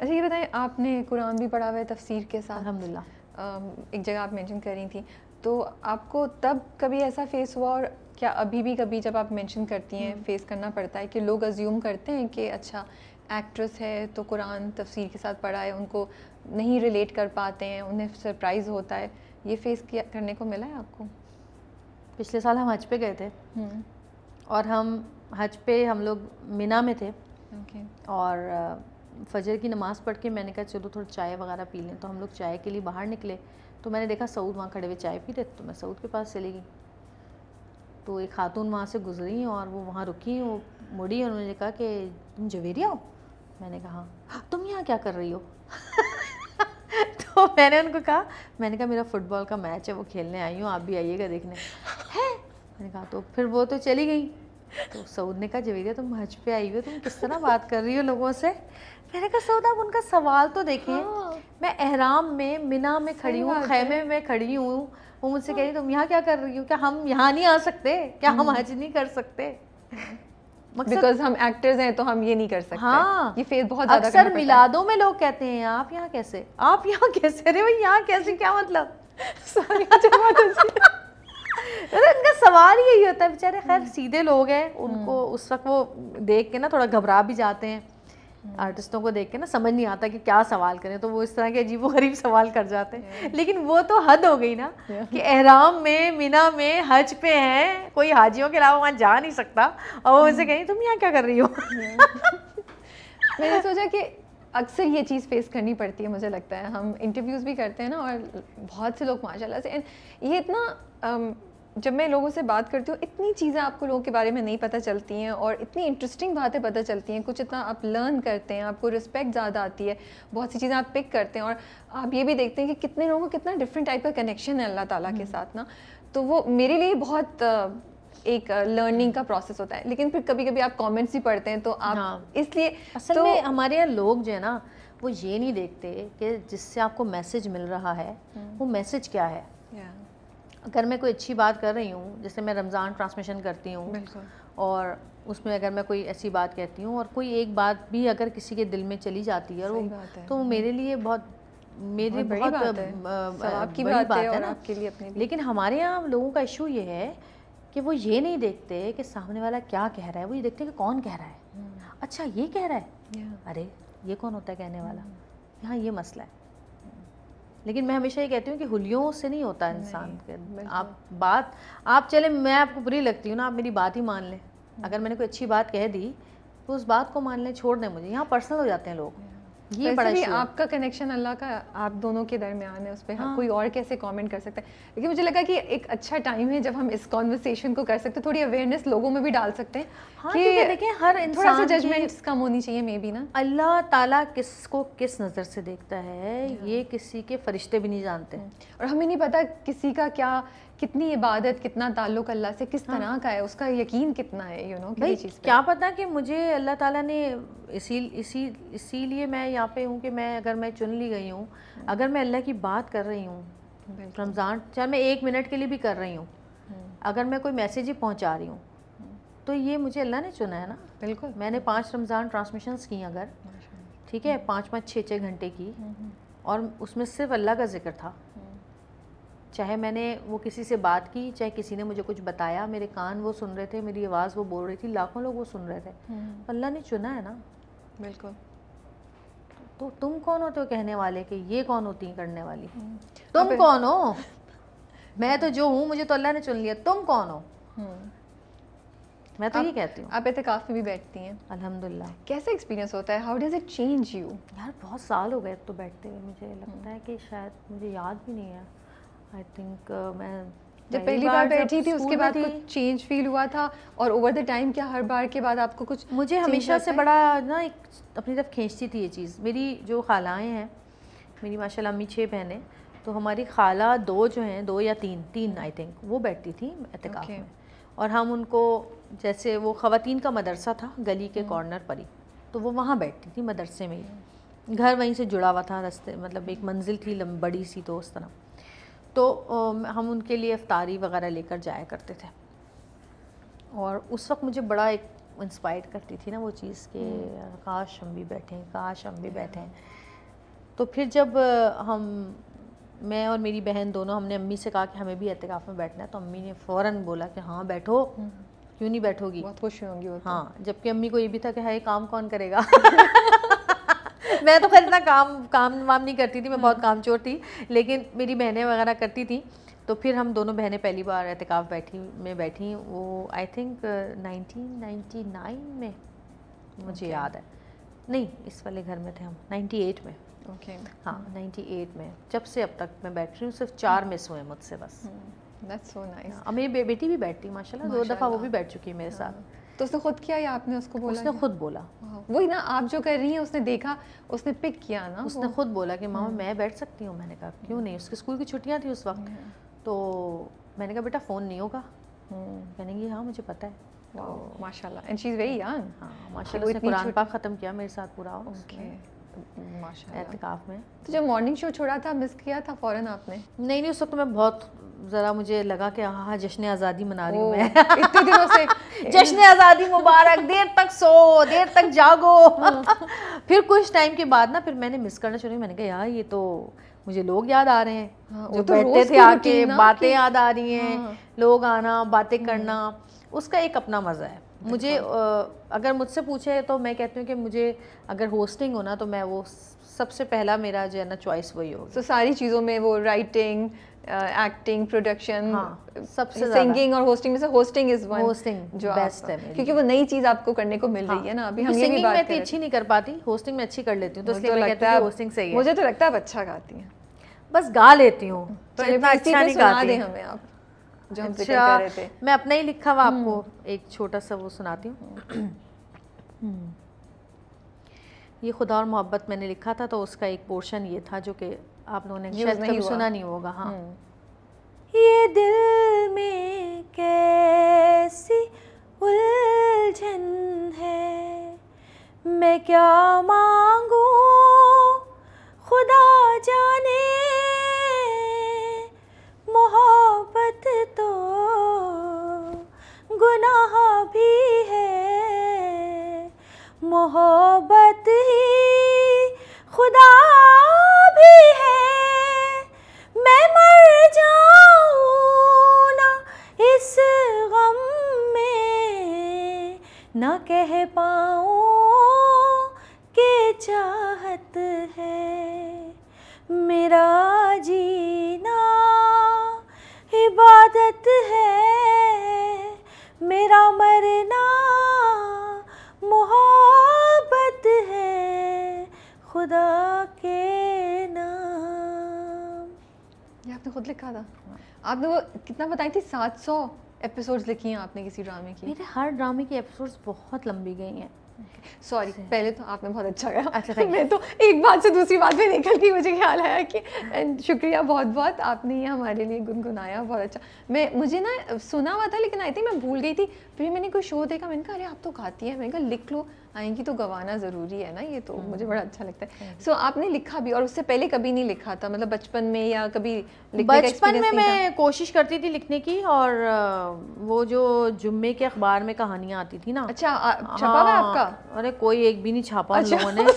अच्छा ये बताएं आपने कुरान भी पढ़ा हुआ है तफसीर के साथ अलहमदिल्ला एक जगह आप मेंशन कर रही थी तो आपको तब कभी ऐसा फेस हुआ और क्या अभी भी कभी जब आप मेंशन करती हैं हम्म। फेस करना पड़ता है कि लोग अज्यूम करते हैं कि अच्छा एक्ट्रेस है तो कुरान तफसीर के साथ पढ़ा है उनको नहीं रिलेट कर पाते हैं उन्हें सरप्राइज़ होता है ये फेस किया करने को मिला है आपको पिछले साल हम हज पे गए थे हम्म। और हम हज पे हम लोग मिना में थे और फजर की नमाज़ पढ़ के मैंने कहा चलो थोड़ा चाय वगैरह पी लें तो हम लोग चाय के लिए बाहर निकले तो मैंने देखा सऊद वहाँ खड़े हुए चाय पी रहे तो मैं सऊद के पास चली गई तो एक खातून वहाँ से गुजरी और वो वहाँ रुकी वो मुड़ी और उन्होंने कहा कि तुम जवेरिया हो मैंने कहा हाँ। तुम यहाँ क्या कर रही हो तो मैंने उनको कहा मैंने कहा मेरा फुटबॉल का मैच है वो खेलने आई हूँ आप भी आइएगा देखने है मैंने कहा तो फिर वो तो चली गई तो सऊद ने कहा जवेरिया तुम हज पे आई हो तुम किस तरह बात कर रही हो लोगों से मैंने कहा सौदा आप उनका सवाल तो देखें हाँ। मैं एहराम में मिना में खड़ी हूँ खैमे में खड़ी हूँ वो मुझसे हाँ। कह रही हाँ। तुम यहाँ क्या कर रही हो क्या हम यहाँ नहीं आ सकते क्या हम हज हम्म। नहीं कर सकते बिकॉज हम एक्टर्स हैं तो हम ये नहीं कर सकते हाँ ये फेस बहुत अक्सर मिलादों में लोग कहते हैं आप यहाँ कैसे आप यहाँ कैसे अरे भाई यहाँ कैसे क्या मतलब तो अरे इनका सवाल यही होता है बेचारे खैर हम्म। सीधे लोग हैं उनको हम्म। उस वक्त वो देख के ना थोड़ा घबरा भी जाते हैं आर्टिस्टों को देख के ना समझ नहीं आता कि क्या सवाल करें तो वो इस तरह के अजीब गरीब सवाल कर जाते हैं लेकिन वो तो हद हो गई ना कि एहराम में मिना में हज पे हैं कोई हाजियों के अलावा वहाँ जा नहीं सकता और वो उनसे hmm. कहें तुम यहाँ क्या कर रही हो मैंने सोचा कि अक्सर ये चीज़ फेस करनी पड़ती है मुझे लगता है हम इंटरव्यूज़ भी करते हैं ना और बहुत से लोग माशाल्लाह से एंड ये इतना um, जब मैं लोगों से बात करती हूँ इतनी चीज़ें आपको लोगों के बारे में नहीं पता चलती हैं और इतनी इंटरेस्टिंग बातें पता चलती हैं कुछ इतना आप लर्न करते हैं आपको रिस्पेक्ट ज़्यादा आती है बहुत सी चीज़ें आप पिक करते हैं और आप ये भी देखते हैं कि कितने लोगों का कितना डिफरेंट टाइप का कनेक्शन है अल्लाह ताला के हम्म। साथ ना तो वो मेरे लिए बहुत एक लर्निंग का प्रोसेस होता है लेकिन फिर कभी कभी आप कॉमेंट्स भी पढ़ते हैं तो आप हाँ। इसलिए असल तो, में हमारे यहाँ लोग जो है ना वो ये नहीं देखते कि जिससे आपको मैसेज मिल रहा है हम्म। वो मैसेज क्या है अगर मैं कोई अच्छी बात कर रही हूँ जैसे मैं रमज़ान ट्रांसमिशन करती हूँ और उसमें अगर मैं कोई ऐसी बात कहती हूँ और कोई एक बात भी अगर किसी के दिल में चली जाती है और वो तो मेरे लिए बहुत मेरे बहुत, बहुत आपकी बात, बात है ना आपके लिए अपने लेकिन हमारे यहाँ लोगों का इशू ये है कि वो ये नहीं देखते कि सामने वाला क्या कह रहा है वो ये देखते हैं कि कौन कह रहा है हम्म। अच्छा ये कह रहा है अरे ये कौन होता है कहने वाला हम्म। यहाँ ये मसला है लेकिन मैं हमेशा ये कहती हूँ कि हुलियों से नहीं होता इंसान आप बात आप चले मैं आपको बुरी लगती हूँ ना आप मेरी बात ही मान लें हम्म। अगर मैंने कोई अच्छी बात कह दी तो उस बात को मान लें छोड़ दें मुझे यहाँ पर्सनल हो जाते हैं लोग ये बड़ा भी आपका कनेक्शन अल्लाह का आप दोनों के दरमियान है उस पर हाँ, हाँ। कोई और कैसे कमेंट कर सकता है लेकिन मुझे लगा कि एक अच्छा टाइम है जब हम इस कॉन्वर्सेशन को कर सकते हैं थोड़ी अवेयरनेस लोगों में भी डाल सकते हैं हाँ, कि देखें हर इंसान थोड़ा जजमेंट्स कम होनी चाहिए मे बी ना अल्लाह ताला किसको किस नज़र से देखता है ये किसी के फरिश्ते भी नहीं जानते hmm. और हमें नहीं पता किसी का क्या कितनी इबादत कितना ताल्लुक अल्लाह से किस हाँ। तरह का है उसका यकीन कितना है यू नो know, चीज़ क्या पता कि मुझे अल्लाह ताला ने इसी इसी इसीलिए मैं यहाँ पे हूँ कि मैं अगर मैं चुन ली गई हूँ हम्म। अगर मैं अल्लाह की बात कर रही हूँ रमज़ान चाहे मैं एक मिनट के लिए भी कर रही हूँ हम्म। अगर मैं कोई मैसेज ही पहुँचा रही हूँ तो ये मुझे अल्लाह ने चुना है ना बिल्कुल मैंने पाँच रमज़ान ट्रांसमिशन की अगर ठीक है पाँच पाँच छः छः घंटे की हम्म, और उसमें सिर्फ अल्लाह का जिक्र था चाहे मैंने वो किसी से बात की चाहे किसी ने मुझे कुछ बताया मेरे कान वो सुन रहे थे मेरी आवाज़ वो बोल रही थी लाखों लोग वो सुन रहे थे हम्म। अल्लाह ने चुना है ना बिल्कुल तो तुम कौन हो तो कहने वाले कि ये कौन होती है करने वाली हम्म। तुम कौन हो मैं तो जो हूँ मुझे तो अल्लाह ने चुन लिया तुम कौन हो हम्म। मैं तो ये कहती हूँ आप एहतिकाफ काफ़ी भी बैठती हैं अल्हम्दुलिल्लाह कैसे एक्सपीरियंस होता है how does it change you यार बहुत साल हो गए तो बैठते हुए मुझे लगता है कि शायद मुझे याद भी नहीं है आई थिंक uh, मैं जब पहली बार, बैठी थी उसके बाद कुछ चेंज फील हुआ था और ओवर द टाइम क्या हर बार के बाद आपको कुछ मुझे हमेशा से बड़ा ना एक अपनी तरफ खींचती थी ये चीज़ मेरी जो खालाएँ हैं मेरी माशाल्लाह अम्मी छः बहनें तो हमारी खाला दो जो हैं दो या तीन तीन आई थिंक वो बैठती थी एहतिकाफ okay. में और हम उनको जैसे वो ख़वातीन का मदरसा था गली के कॉर्नर hmm. पर ही तो वो वहाँ बैठती थी मदरसे में ही घर वहीं से जुड़ा हुआ था रास्ते मतलब एक मंजिल थी बड़ी सी तो उस तरह तो हम उनके लिए अफ्तारी वगैरह लेकर जाया करते थे और उस वक्त मुझे बड़ा एक इंस्पायर करती थी ना वो चीज़ के हम्म। काश हम भी बैठें काश हम भी बैठें तो फिर जब हम मैं और मेरी बहन दोनों हमने अम्मी से कहा कि हमें भी एहतिकाफ़ में बैठना है तो अम्मी ने फ़ौर बोला कि हाँ बैठो हम्म। क्यों नहीं बैठोगी बहुत खुश होंगी तो। हाँ जबकि अम्मी को ये भी था कि हाँ ये काम कौन करेगा मैं तो खैर इतना काम काम वाम नहीं करती थी मैं बहुत हम्म। काम चोर थी लेकिन मेरी बहनें वगैरह करती थी तो फिर हम दोनों बहनें पहली बार एहतिकाफ बैठी में बैठी वो आई थिंक 1999 में मुझे okay. याद है नहीं इस वाले घर में थे हम 98 में ओके okay. हाँ 98 में जब से अब तक मैं बैठ रही हूँ सिर्फ चार मिस हम्म। हुए मुझसे बस दैट्स सो नाइस मेरी बेटी भी बैठती है माशाल्लाह दो दफ़ा वो भी बैठ चुकी है मेरे हाँ। साथ तो उसने खुद किया या आपने उसको बोला उसने खुद बोला हाँ। वही ना आप जो कर रही हैं उसने देखा उसने पिक किया ना उसने खुद बोला कि मामा हाँ। मैं बैठ सकती हूँ मैंने कहा क्यों नहीं उसके स्कूल की छुट्टियाँ थी उस वक्त हाँ। तो मैंने कहा बेटा फ़ोन नहीं होगा हाँ। कहेंगी हाँ मुझे पता है तो माशाल्लाह and she is very young ख़त्म किया मेरे साथ पूरा ओके में तो जब मॉर्निंग शो छोड़ा था मिस किया था फ़ौरन आपने नहीं नहीं उस वक्त तो मैं बहुत ज़रा मुझे लगा कि हाँ हाँ जश्न आज़ादी मना रही हूँ मैं इतने दिनों से जश्न आज़ादी मुबारक देर तक सो देर तक जागो फिर कुछ टाइम के बाद ना फिर मैंने मिस करना शुरू मैंने कहा यार ये तो मुझे लोग याद आ रहे हैं हाँ, जो तो बैठते थे आके बातें याद आ रही हैं हाँ। लोग आना बातें हम्म। करना उसका एक अपना मज़ा है अच्छा। मुझे अगर मुझसे पूछे तो मैं कहती हूँ कि मुझे अगर होस्टिंग हो ना तो मैं वो सबसे पहला मेरा जो है ना चॉइस वही होगी तो सारी चीज़ों में वो राइटिंग एक्टिंग uh, प्रोडक्शन हाँ, सबसे सिंगिंग uh, और होस्टिंग में से होस्टिंग इज वन होस्टिंग जो बेस्ट है क्योंकि वो नई चीज आपको करने को मिल रही हाँ। है ना अभी हम ये भी बात मैं अच्छी नहीं कर पाती होस्टिंग में अच्छी कर लेती हूँ तो इसलिए तो मैं कहती हूँ होस्टिंग सही है मुझे तो लगता है आप अच्छा गाती हैं बस गा लेती हूँ तो इतना अच्छा नहीं गाती हमें आप जो हम जिक्र अच्छा, कर रहे थे मैं अपना ही लिखा हुआ आपको हम्म। एक छोटा सा वो सुनाती हूँ हम्म। ये खुदा और मोहब्बत मैंने लिखा था तो उसका एक पोर्शन ये था जो कि आप लोगों ने शायद कभी सुना नहीं होगा हाँ हम्म। ये दिल में कैसी उलझन है मैं क्या मांगू खुदा जाने मोहब्बत तो गुनाह भी है मोहब्बत ही खुदा ना कह पाऊँ के चाहत है मेरा जीना इबादत है मेरा मरना मोहब्बत है खुदा के नाम ये आपने खुद लिखा था आपने वो कितना बताई थी सात सौ एपिसोड्स लिखी हैं आपने किसी ड्रामे की मेरे हर ड्रामे की एपिसोड्स बहुत लंबी गई हैं सॉरी okay. पहले तो आपने बहुत अच्छा गया अच्छा मैं तो एक बात से दूसरी बात में निकल के मुझे ख्याल आया कि एंड शुक्रिया बहुत बहुत आपने ये हमारे लिए गुनगुनाया बहुत अच्छा मैं मुझे ना सुना हुआ था लेकिन आई थिंक मैं भूल गई थी फिर मैंने कोई शो देखा मैंने कहा अरे आप तो गाती है मैंने कहा लिख लो आएंगी तो गवाना ज़रूरी है ना ये तो मुझे हम्म। बड़ा अच्छा लगता है सो हम्म। so, आपने लिखा भी और उससे पहले कभी नहीं लिखा था मतलब बचपन में या कभी बचपन में मैं कोशिश करती थी लिखने की और वो जो जुम्मे के अखबार में कहानियाँ आती थी ना अच्छा हाँ, छपा आपका अरे कोई एक भी नहीं छापा अच्छा। लोगों ने